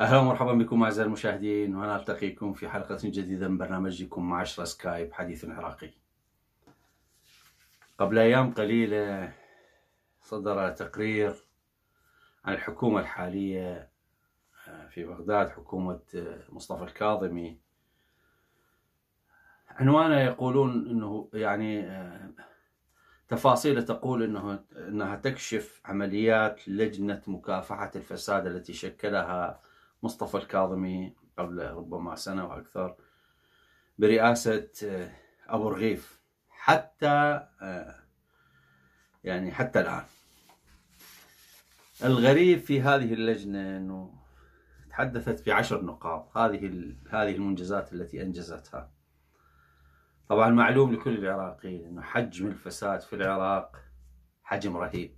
اهلا ومرحبا بكم اعزائي المشاهدين وانا التقيكم في حلقه جديده من برنامجكم 10 سكايب حديث عراقي. قبل ايام قليله صدر تقرير عن الحكومه الحاليه في بغداد حكومة آه، مصطفى الكاظمي عنوانه يقولون انه يعني آه، تفاصيله تقول انه انها تكشف عمليات لجنه مكافحه الفساد التي شكلها مصطفى الكاظمي قبل ربما سنه واكثر برئاسه آه، ابو رغيف حتى يعني حتى الان الغريب في هذه اللجنه انه تحدثت في عشر نقاط هذه هذه المنجزات التي انجزتها طبعا معلوم لكل العراقيين انه حجم الفساد في العراق حجم رهيب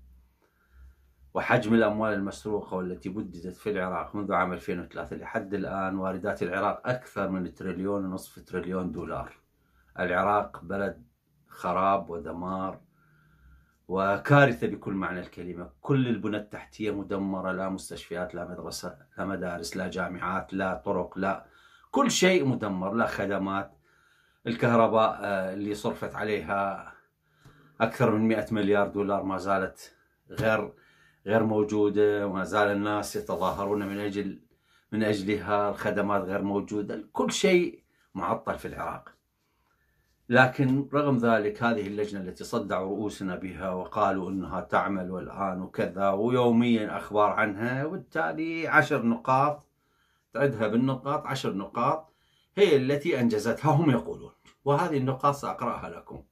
وحجم الاموال المسروقه والتي بددت في العراق منذ عام 2003 لحد الان واردات العراق اكثر من تريليون ونصف تريليون دولار العراق بلد خراب ودمار وكارثة بكل معنى الكلمة كل البنى التحتية مدمرة لا مستشفيات لا مدرسة لا مدارس لا جامعات لا طرق لا كل شيء مدمر لا خدمات الكهرباء آه، اللي صرفت عليها أكثر من 100 مليار دولار ما زالت غير غير موجودة وما زال الناس يتظاهرون من أجل من أجلها الخدمات غير موجودة كل شيء معطل في العراق لكن رغم ذلك هذه اللجنة التي صدعوا رؤوسنا بها وقالوا أنها تعمل والآن وكذا ويوميا أخبار عنها وبالتالي عشر نقاط تعدها بالنقاط عشر نقاط هي التي أنجزتها هم يقولون وهذه النقاط سأقرأها لكم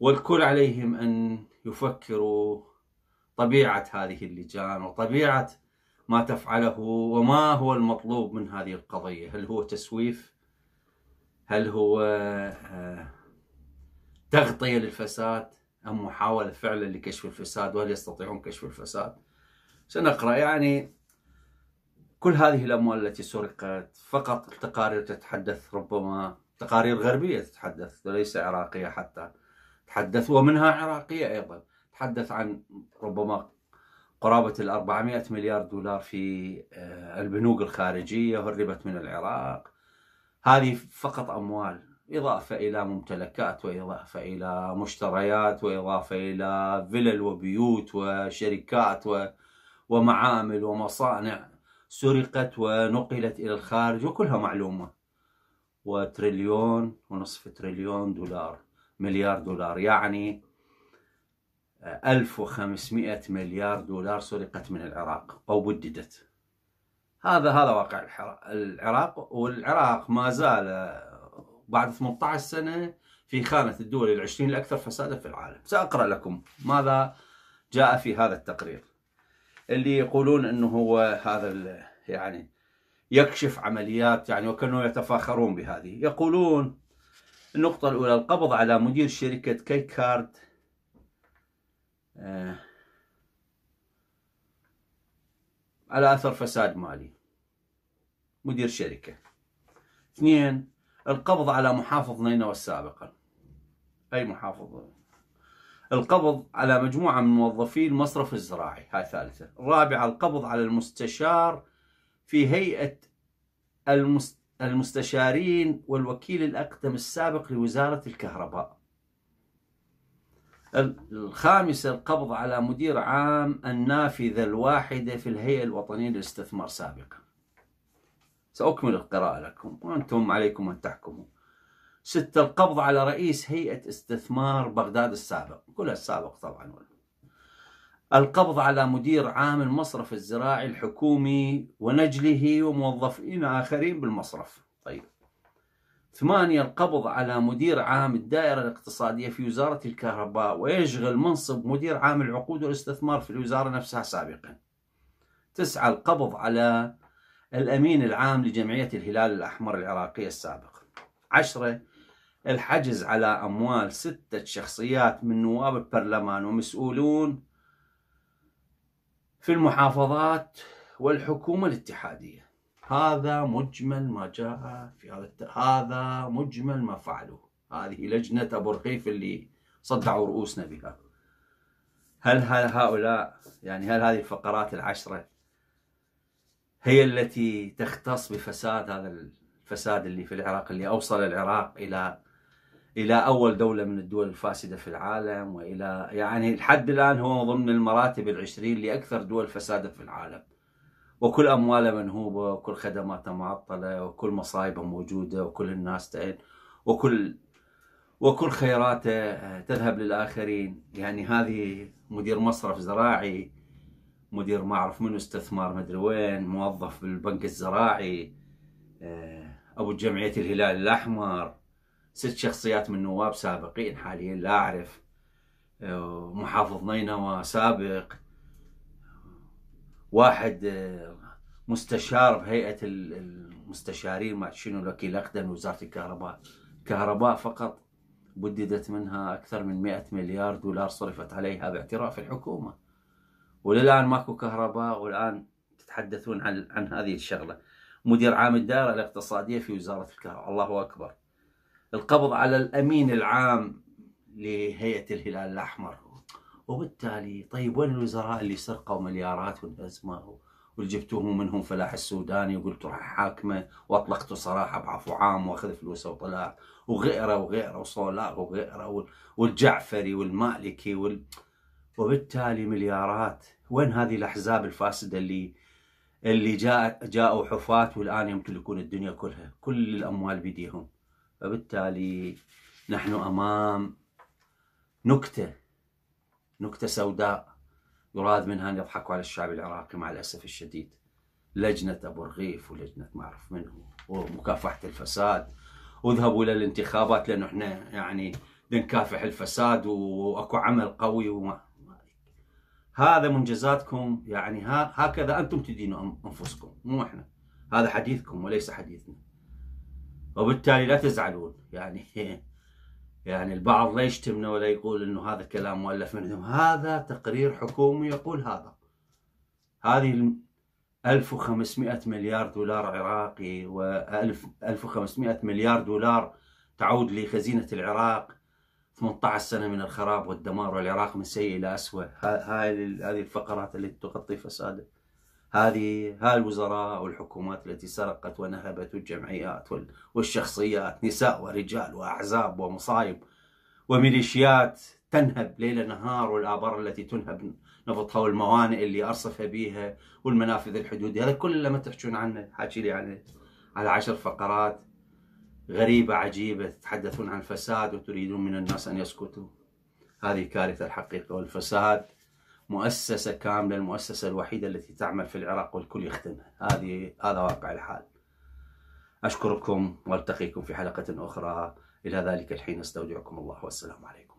والكل عليهم أن يفكروا طبيعة هذه اللجان وطبيعة ما تفعله وما هو المطلوب من هذه القضية هل هو تسويف هل هو آه، تغطية للفساد أم محاولة فعلا لكشف الفساد وهل يستطيعون كشف الفساد سنقرأ يعني كل هذه الأموال التي سرقت فقط التقارير تتحدث ربما تقارير غربية تتحدث وليس عراقية حتى تحدث ومنها عراقية أيضا تحدث عن ربما قرابة ال 400 مليار دولار في آه، البنوك الخارجية هربت من العراق هذه فقط أموال إضافة إلى ممتلكات وإضافة إلى مشتريات وإضافة إلى فلل وبيوت وشركات و... ومعامل ومصانع سرقت ونقلت إلى الخارج وكلها معلومة وتريليون ونصف تريليون دولار مليار دولار يعني 1500 مليار دولار سرقت من العراق أو بددت هذا هذا واقع العراق والعراق ما زال بعد 18 سنه في خانه الدول العشرين الاكثر فسادا في العالم ساقرا لكم ماذا جاء في هذا التقرير اللي يقولون انه هو هذا يعني يكشف عمليات يعني وكانوا يتفاخرون بهذه يقولون النقطة الأولى القبض على مدير شركة كيكارد آه على أثر فساد مالي مدير شركة اثنين القبض على محافظ نينوى السابقه أي محافظ القبض على مجموعة من موظفي المصرف الزراعي هاي ثالثة رابعه القبض على المستشار في هيئة المستشارين والوكيل الأقدم السابق لوزارة الكهرباء الخامسة القبض على مدير عام النافذة الواحدة في الهيئة الوطنية للاستثمار سابقا سأكمل القراءة لكم وأنتم عليكم أن تحكموا ستة القبض على رئيس هيئة استثمار بغداد السابق كلها السابق طبعا القبض على مدير عام المصرف الزراعي الحكومي ونجله وموظفين آخرين بالمصرف طيب ثمانية القبض على مدير عام الدائرة الاقتصادية في وزارة الكهرباء ويشغل منصب مدير عام العقود والاستثمار في الوزارة نفسها سابقا تسعة القبض على الأمين العام لجمعية الهلال الأحمر العراقية السابق عشرة الحجز على أموال ستة شخصيات من نواب البرلمان ومسؤولون في المحافظات والحكومة الاتحادية هذا مجمل ما جاء في هذا الت... هذا مجمل ما فعلوه هذه لجنة أبو رقيف اللي صدعوا رؤوسنا بها هل, هل هؤلاء يعني هل هذه الفقرات العشرة هي التي تختص بفساد هذا الفساد اللي في العراق اللي أوصل العراق إلى إلى أول دولة من الدول الفاسدة في العالم وإلى يعني لحد الآن هو ضمن المراتب العشرين لأكثر دول فسادا في العالم وكل أمواله منهوبة وكل خدماته معطلة وكل مصايبه موجودة وكل الناس تعين وكل وكل خيراته تذهب للآخرين يعني هذه مدير مصرف زراعي مدير ما أعرف منو استثمار مدري وين موظف بالبنك الزراعي آه، أبو جمعية الهلال الأحمر ست شخصيات من نواب سابقين حاليا لا أعرف آه، محافظ نينوى سابق واحد آه، مستشار بهيئه المستشارين مع شنو الوكيل اقدم وزاره الكهرباء كهرباء فقط بددت منها اكثر من 100 مليار دولار صرفت عليها باعتراف الحكومه وللان ماكو كهرباء والان تتحدثون عن عن هذه الشغله مدير عام الدائره الاقتصاديه في وزاره الكهرباء الله اكبر القبض على الامين العام لهيئه الهلال الاحمر وبالتالي طيب وين الوزراء اللي سرقوا مليارات والأزمة جبتوه منهم فلاح السوداني وقلتوا راح حاكمه واطلقتوا صراحه بعفو عام واخذ فلوسه وطلع وغيره وغيره وصولاغ وغيره والجعفري والمالكي وال... وبالتالي مليارات وين هذه الاحزاب الفاسده اللي اللي جاء جاءوا حفاة والان يمتلكون الدنيا كلها كل الاموال بيديهم فبالتالي نحن امام نكته نكتة سوداء يراد منها أن يضحكوا على الشعب العراقي مع الأسف الشديد لجنة أبو رغيف ولجنة ما أعرف منه ومكافحة الفساد وذهبوا إلى الانتخابات لأنه إحنا يعني نكافح الفساد وأكو عمل قوي وما هذا منجزاتكم يعني هكذا أنتم تدينوا أنفسكم مو إحنا هذا حديثكم وليس حديثنا وبالتالي لا تزعلون يعني يعني البعض لا يشتمنا ولا يقول انه هذا كلام مؤلف من عندهم هذا تقرير حكومي يقول هذا هذه 1500 مليار دولار عراقي و 1500 مليار دولار تعود لخزينة العراق 18 سنة من الخراب والدمار والعراق من سيء إلى أسوأ هذه الفقرات اللي تغطي فساده هذه ها الوزراء والحكومات التي سرقت ونهبت الجمعيات والشخصيات نساء ورجال وأحزاب ومصايب وميليشيات تنهب ليل نهار والآبار التي تنهب نفطها والموانئ اللي أرصف بيها والمنافذ الحدودية هذا كله ما تحكون عنه حاكي لي عنه على عشر فقرات غريبة عجيبة تتحدثون عن الفساد وتريدون من الناس أن يسكتوا هذه كارثة الحقيقة والفساد مؤسسة كاملة المؤسسة الوحيدة التي تعمل في العراق والكل يخدمها هذه هذا واقع الحال أشكركم والتقيكم في حلقة أخرى إلى ذلك الحين أستودعكم الله والسلام عليكم